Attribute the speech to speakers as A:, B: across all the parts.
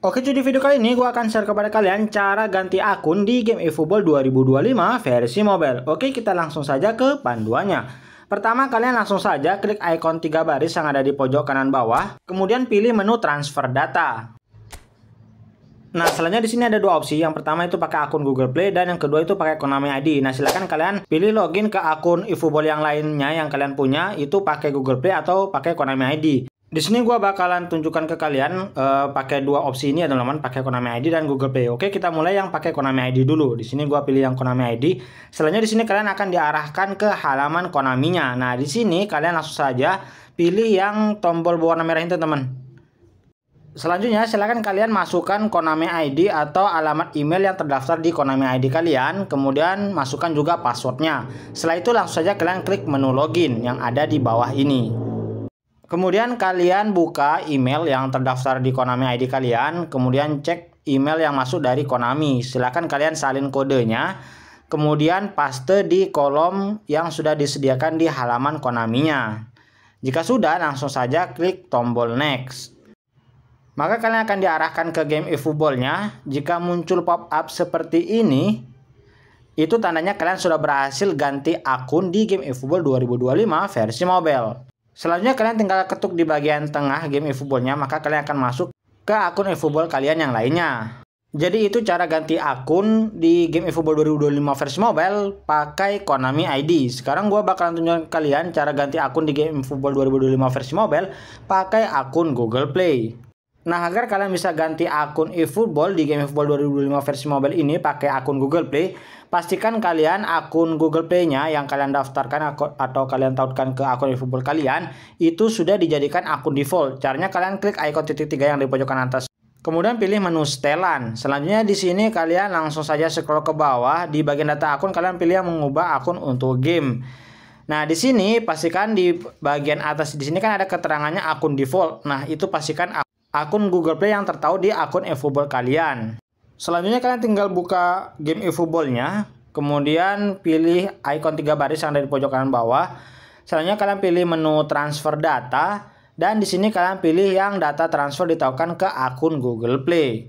A: Oke jadi video kali ini gue akan share kepada kalian cara ganti akun di game eFootball 2025 versi mobile Oke kita langsung saja ke panduannya Pertama kalian langsung saja klik icon 3 baris yang ada di pojok kanan bawah Kemudian pilih menu transfer data Nah selanjutnya di sini ada dua opsi Yang pertama itu pakai akun Google Play dan yang kedua itu pakai Konami ID Nah silahkan kalian pilih login ke akun eFootball yang lainnya yang kalian punya Itu pakai Google Play atau pakai Konami ID di sini gue bakalan tunjukkan ke kalian uh, pakai dua opsi ini ya teman-teman, pakai Konami ID dan Google Pay. Oke, kita mulai yang pakai Konami ID dulu. Di sini gue pilih yang Konami ID. Selanjutnya di sini kalian akan diarahkan ke halaman Konaminya. Nah, di sini kalian langsung saja pilih yang tombol berwarna merah itu, teman. Selanjutnya, silakan kalian masukkan Konami ID atau alamat email yang terdaftar di Konami ID kalian, kemudian masukkan juga passwordnya. Setelah itu langsung saja kalian klik menu login yang ada di bawah ini. Kemudian kalian buka email yang terdaftar di Konami ID kalian, kemudian cek email yang masuk dari Konami. Silahkan kalian salin kodenya, kemudian paste di kolom yang sudah disediakan di halaman Konaminya. Jika sudah, langsung saja klik tombol next. Maka kalian akan diarahkan ke game eFootballnya. Jika muncul pop-up seperti ini, itu tandanya kalian sudah berhasil ganti akun di game eFootball 2025 versi mobile. Selanjutnya kalian tinggal ketuk di bagian tengah game eFootballnya maka kalian akan masuk ke akun eFootball kalian yang lainnya. Jadi itu cara ganti akun di game eFootball 2025 versi mobile pakai Konami ID. Sekarang gue bakalan tunjukin kalian cara ganti akun di game eFootball 2025 versi mobile pakai akun Google Play. Nah, agar kalian bisa ganti akun eFootball di game eFootball 2025 versi mobile ini pakai akun Google Play, pastikan kalian akun Google Play-nya yang kalian daftarkan atau kalian tautkan ke akun eFootball kalian itu sudah dijadikan akun default. Caranya kalian klik icon titik tiga yang di pojokan atas. Kemudian pilih menu setelan. Selanjutnya di sini kalian langsung saja scroll ke bawah di bagian data akun kalian pilih yang mengubah akun untuk game. Nah, di sini pastikan di bagian atas di sini kan ada keterangannya akun default. Nah, itu pastikan akun akun Google Play yang tertaut di akun eFootball kalian. Selanjutnya kalian tinggal buka game eFootballnya, kemudian pilih ikon tiga baris yang ada di pojok kanan bawah. Selanjutnya kalian pilih menu transfer data dan di sini kalian pilih yang data transfer ditautkan ke akun Google Play.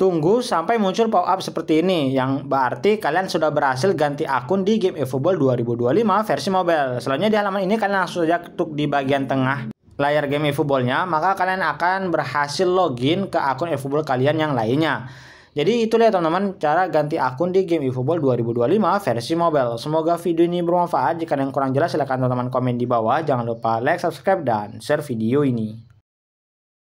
A: Tunggu sampai muncul pop-up seperti ini, yang berarti kalian sudah berhasil ganti akun di game eFootball 2025 versi mobile. Selanjutnya di halaman ini kalian langsung saja ketuk di bagian tengah layar game eFootballnya, maka kalian akan berhasil login ke akun eFootball kalian yang lainnya. Jadi itulah ya teman-teman cara ganti akun di game eFootball 2025 versi mobile. Semoga video ini bermanfaat. Jika ada yang kurang jelas silahkan teman-teman komen di bawah. Jangan lupa like, subscribe, dan share video ini.